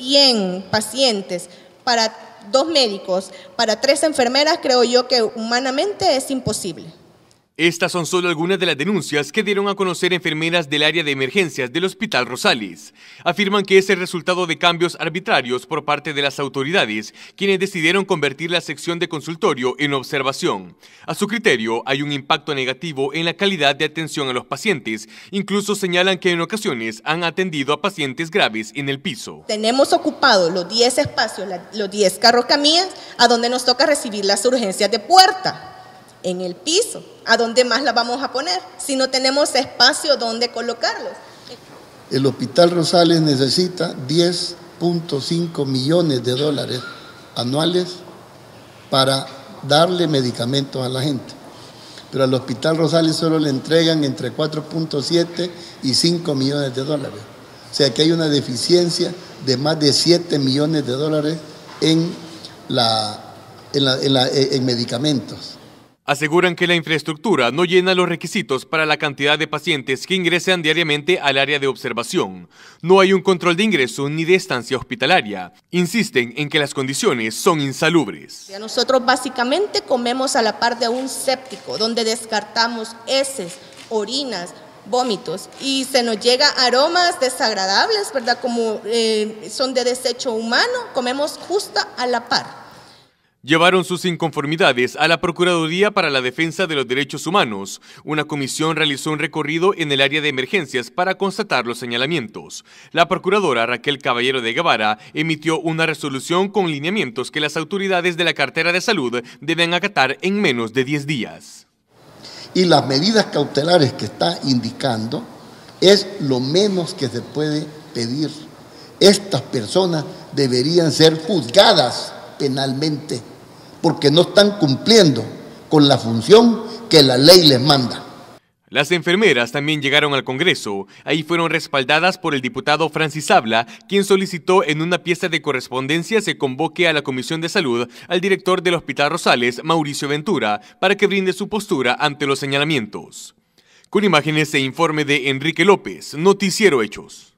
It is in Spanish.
100 pacientes para dos médicos, para tres enfermeras, creo yo que humanamente es imposible. Estas son solo algunas de las denuncias que dieron a conocer enfermeras del área de emergencias del Hospital Rosales. Afirman que es el resultado de cambios arbitrarios por parte de las autoridades, quienes decidieron convertir la sección de consultorio en observación. A su criterio, hay un impacto negativo en la calidad de atención a los pacientes. Incluso señalan que en ocasiones han atendido a pacientes graves en el piso. Tenemos ocupados los 10 espacios, los 10 carros camillas, a donde nos toca recibir las urgencias de puerta en el piso. ¿A dónde más la vamos a poner si no tenemos espacio donde colocarlos? El Hospital Rosales necesita 10.5 millones de dólares anuales para darle medicamentos a la gente. Pero al Hospital Rosales solo le entregan entre 4.7 y 5 millones de dólares. O sea que hay una deficiencia de más de 7 millones de dólares en medicamentos aseguran que la infraestructura no llena los requisitos para la cantidad de pacientes que ingresan diariamente al área de observación. No hay un control de ingreso ni de estancia hospitalaria. Insisten en que las condiciones son insalubres. Nosotros básicamente comemos a la par de un séptico, donde descartamos heces, orinas, vómitos y se nos llega aromas desagradables, ¿verdad? Como eh, son de desecho humano, comemos justa a la par. Llevaron sus inconformidades a la Procuraduría para la Defensa de los Derechos Humanos. Una comisión realizó un recorrido en el área de emergencias para constatar los señalamientos. La Procuradora Raquel Caballero de Guevara emitió una resolución con lineamientos que las autoridades de la cartera de salud deben acatar en menos de 10 días. Y las medidas cautelares que está indicando es lo menos que se puede pedir. Estas personas deberían ser juzgadas penalmente porque no están cumpliendo con la función que la ley les manda. Las enfermeras también llegaron al Congreso. Ahí fueron respaldadas por el diputado Francis Habla, quien solicitó en una pieza de correspondencia se convoque a la Comisión de Salud al director del Hospital Rosales, Mauricio Ventura, para que brinde su postura ante los señalamientos. Con imágenes e informe de Enrique López, Noticiero Hechos.